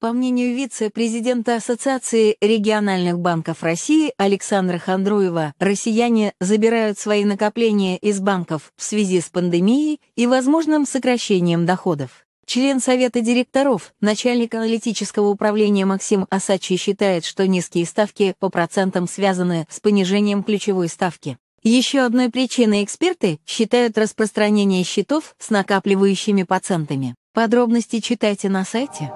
По мнению вице-президента Ассоциации региональных банков России Александра Хандруева, россияне забирают свои накопления из банков в связи с пандемией и возможным сокращением доходов. Член Совета директоров, начальник аналитического управления Максим Осачий считает, что низкие ставки по процентам связаны с понижением ключевой ставки. Еще одной причиной эксперты считают распространение счетов с накапливающими процентами. Подробности читайте на сайте.